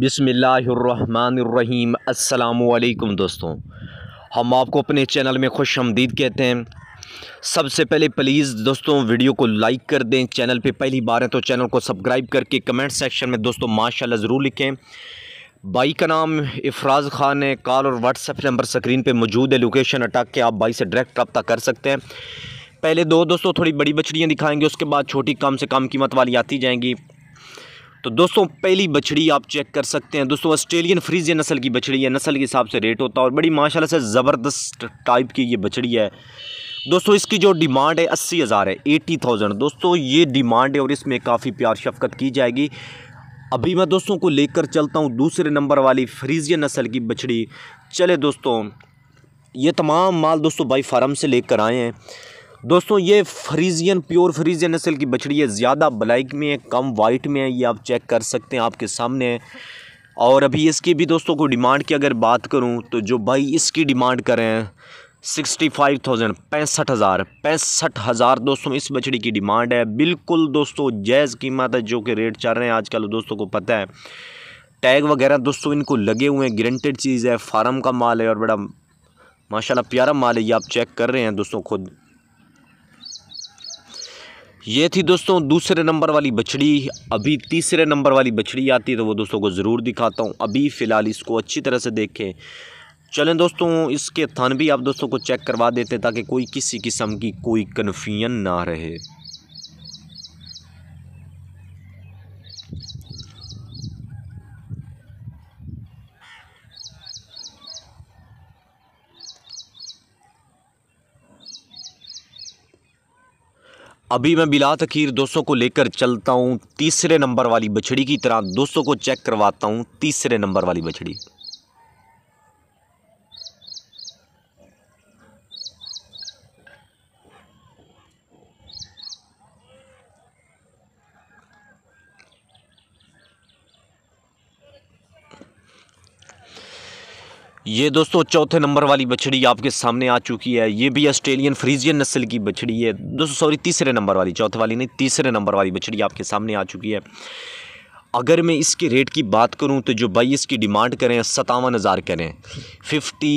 बिसमीम दोस्तों हम आपको अपने चैनल में खुश आमदीद कहते हैं सबसे पहले प्लीज़ दोस्तों वीडियो को लाइक कर दें चैनल पे पहली बार है तो चैनल को सब्सक्राइब करके कमेंट सेक्शन में दोस्तों माशाल्लाह ज़रूर लिखें भाई का नाम इफराज ख़ान है कॉल और व्हाट्सएप नंबर स्क्रीन पे मौजूद है लोकेशन अटक के आप भाई से डायरेक्ट रब्ता कर सकते हैं पहले दो दोस्तों थोड़ी बड़ी बछड़ियाँ दिखाएँगे उसके बाद छोटी कम से कम कीमत वाली आती जाएंगी तो दोस्तों पहली बछड़ी आप चेक कर सकते हैं दोस्तों ऑस्ट्रेलियन फ्रीज नस्ल की बछड़ी है नस्ल के हिसाब से रेट होता है और बड़ी माशाल्लाह से ज़बरदस्त टाइप की ये बछड़ी है दोस्तों इसकी जो डिमांड है अस्सी हज़ार है एटी थाउजेंड दोस्तों ये डिमांड है और इसमें काफ़ी प्यार शफकत की जाएगी अभी मैं दोस्तों को लेकर चलता हूँ दूसरे नंबर वाली फ्रीजियन नस्ल की बछड़ी चले दोस्तों ये तमाम माल दोस्तों बाई फार्म से लेकर आए हैं दोस्तों ये फ्रीजियन प्योर फ्रीजियन नस्ल की बछड़ी है ज़्यादा ब्लैक में है कम वाइट में है ये आप चेक कर सकते हैं आपके सामने और अभी इसकी भी दोस्तों को डिमांड की अगर बात करूं तो जो भाई इसकी डिमांड कर रहे हैं सिक्सटी फाइव थाउजेंड पैंसठ हज़ार पैंसठ हज़ार दोस्तों इस बछड़ी की डिमांड है बिल्कुल दोस्तों जायज़ कीमत है जो कि रेट चल रहे हैं आजकल तो दोस्तों को पता है टैग वगैरह दोस्तों इनको लगे हुए हैं ग्रेंटेड चीज़ है फार्म का माल है और बड़ा माशाल्लाह प्यारा माल है ये आप चेक कर रहे हैं दोस्तों खुद ये थी दोस्तों दूसरे नंबर वाली बछड़ी अभी तीसरे नंबर वाली बछड़ी आती है तो वो दोस्तों को ज़रूर दिखाता हूँ अभी फ़िलहाल इसको अच्छी तरह से देखें चलें दोस्तों इसके थन भी आप दोस्तों को चेक करवा देते हैं ताकि कोई किसी किस्म की कोई कन्फ्यूजन ना रहे अभी मैं बिला तकीर दोस्तों को लेकर चलता हूँ तीसरे नंबर वाली बछड़ी की तरह दोस्तों को चेक करवाता हूँ तीसरे नंबर वाली बछड़ी ये दोस्तों चौथे नंबर वाली बछड़ी आपके सामने आ चुकी है ये भी ऑस्ट्रेलियन फ्रीजियन नस्ल की बछड़ी है दोस्तों सॉरी तीसरे नंबर वाली चौथे वाली नहीं तीसरे नंबर वाली बछड़ी आपके सामने आ चुकी है अगर मैं इसके रेट की बात करूं तो जो भाई इसकी डिमांड करें सतावन हज़ार करें फिफ्टी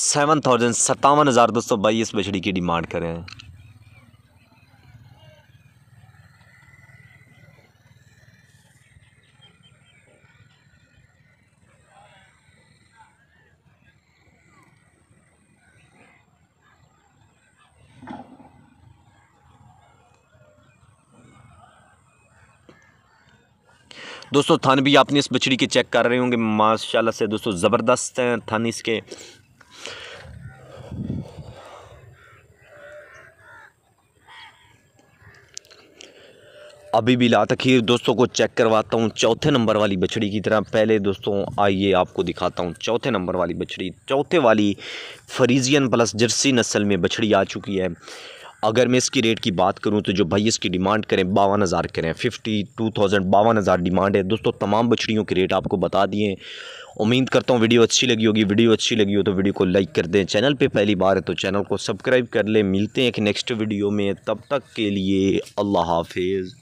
सेवन थाउजेंड सतावन हज़ार दोस्तों भाई इस बछड़ी की डिमांड करें दोस्तों थन भी आपने इस बछड़ी के चेक कर रहे होंगे माशाल्लाह से दोस्तों ज़बरदस्त हैं थन इसके अभी भी ला खीर दोस्तों को चेक करवाता हूँ चौथे नंबर वाली बछड़ी की तरह पहले दोस्तों आइए आपको दिखाता हूँ चौथे नंबर वाली बछड़ी चौथे वाली फरीजियन प्लस जर्सी नस्ल में बछड़ी आ चुकी है अगर मैं इसकी रेट की बात करूँ तो जो भाई इसकी डिमांड करें बावन हज़ार करें फिफ्टी टू थाउजेंड बावन हज़ार डिमांड है दोस्तों तमाम बछड़ियों के रेट आपको बता दिए उम्मीद करता हूँ वीडियो अच्छी लगी होगी वीडियो अच्छी लगी हो तो वीडियो को लाइक कर दें चैनल पे पहली बार है तो चैनल को सब्सक्राइब कर लें मिलते हैं एक नेक्स्ट वीडियो में तब तक के लिए अल्लाह हाफिज़